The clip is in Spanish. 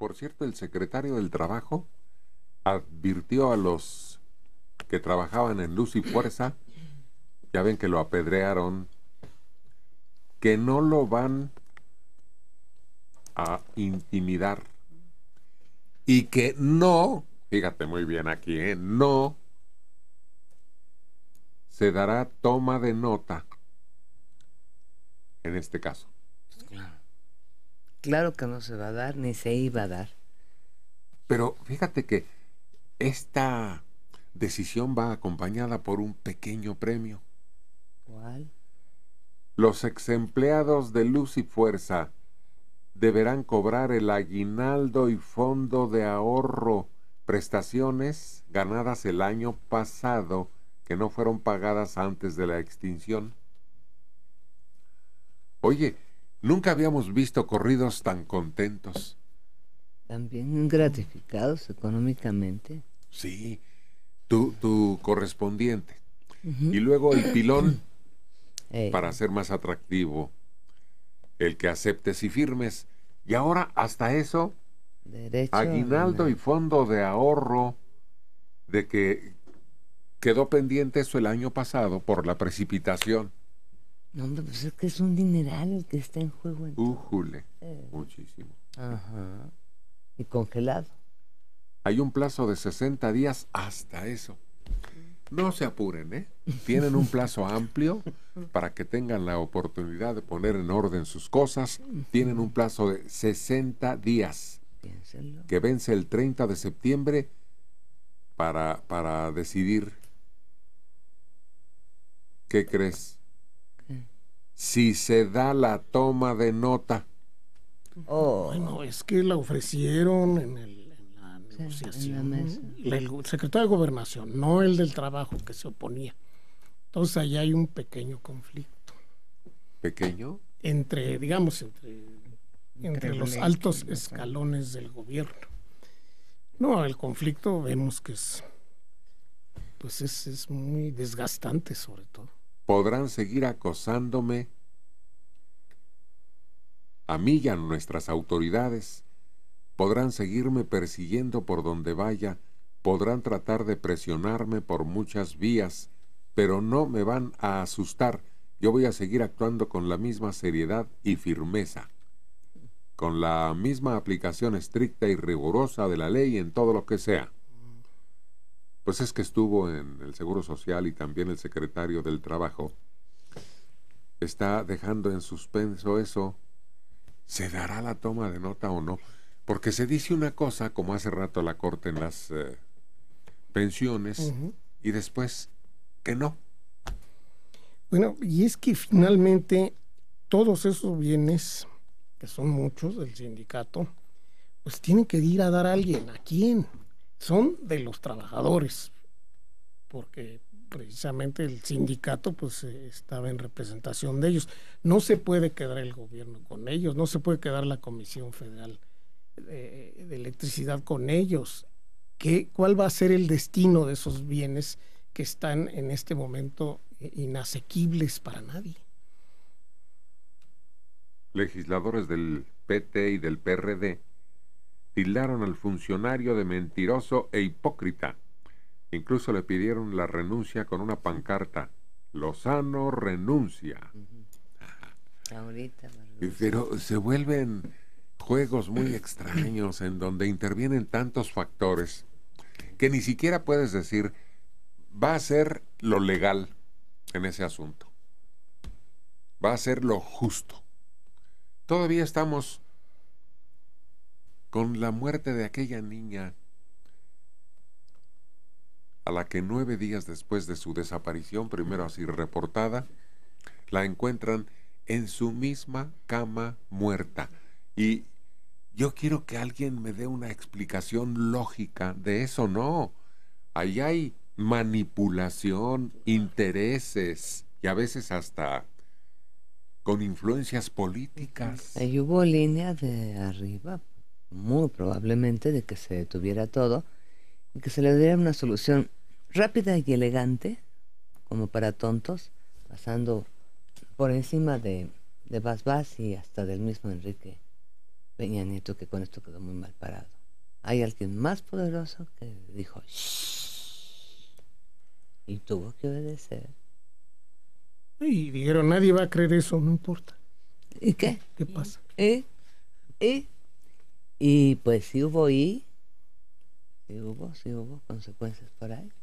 Por cierto, el secretario del Trabajo advirtió a los que trabajaban en Luz y Fuerza, ya ven que lo apedrearon, que no lo van a intimidar y que no, fíjate muy bien aquí, ¿eh? no se dará toma de nota en este caso. Claro que no se va a dar, ni se iba a dar. Pero fíjate que esta decisión va acompañada por un pequeño premio. ¿Cuál? Los ex de Luz y Fuerza deberán cobrar el aguinaldo y fondo de ahorro, prestaciones ganadas el año pasado que no fueron pagadas antes de la extinción. Oye, Nunca habíamos visto corridos tan contentos. También gratificados económicamente. Sí, tu, correspondiente. Y luego el pilón, para ser más atractivo. El que aceptes y firmes. Y ahora hasta eso, aguinaldo y fondo de ahorro de que quedó pendiente eso el año pasado por la precipitación. No, pues es que es un dineral el que está en juego. Eh. muchísimo. Ajá. Y congelado. Hay un plazo de 60 días hasta eso. No se apuren, ¿eh? Tienen un plazo amplio para que tengan la oportunidad de poner en orden sus cosas. Tienen un plazo de 60 días que vence el 30 de septiembre para, para decidir. ¿Qué crees? si se da la toma de nota. Oh. es que la ofrecieron en, el, la negociación. el secretario de Gobernación, no el del trabajo que se oponía. Entonces ahí hay un pequeño conflicto. ¿Pequeño? Entre, digamos, entre, entre los altos escalones del gobierno. No, el conflicto vemos que es, pues es muy desgastante sobre todo podrán seguir acosándome a nuestras autoridades, podrán seguirme persiguiendo por donde vaya, podrán tratar de presionarme por muchas vías, pero no me van a asustar. Yo voy a seguir actuando con la misma seriedad y firmeza, con la misma aplicación estricta y rigurosa de la ley en todo lo que sea pues es que estuvo en el Seguro Social y también el secretario del Trabajo, está dejando en suspenso eso. ¿Se dará la toma de nota o no? Porque se dice una cosa, como hace rato la Corte en las eh, pensiones, y después que no. Bueno, y es que finalmente todos esos bienes, que son muchos del sindicato, pues tienen que ir a dar a alguien. ¿A quién? son de los trabajadores, porque precisamente el sindicato pues eh, estaba en representación de ellos. No se puede quedar el gobierno con ellos, no se puede quedar la Comisión Federal de, Electricidad con ellos. ¿Qué, ¿Cuál va a ser el destino de esos bienes que están en este momento eh, inasequibles para nadie? Legisladores del PT y del PRD tildaron al funcionario de mentiroso e hipócrita. Incluso le pidieron la renuncia con una pancarta. Lozano renuncia. Pues, pero se vuelven juegos muy extraños en donde intervienen tantos factores que ni siquiera puedes decir va a ser lo legal en ese asunto. Va a ser lo justo. Todavía estamos con la muerte de aquella niña a la que nueve días después de su desaparición, primero así reportada, la encuentran en su misma cama muerta. Y yo quiero que alguien me dé una explicación lógica de eso, no. Ahí hay manipulación, intereses y a veces hasta con influencias políticas. Ahí hubo línea de arriba muy probablemente de que se detuviera todo y que se le diera una solución rápida y elegante, como para tontos, pasando por encima de, de Bas y hasta del mismo Enrique Peña Nieto, que con esto quedó muy mal parado. Hay alguien más poderoso que dijo y tuvo que obedecer. Y dijeron, nadie va a creer eso, no importa. ¿Y qué? ¿Qué pasa? ¿Eh? Y pues sí hubo y sí hubo, sí hubo consecuencias para ahí.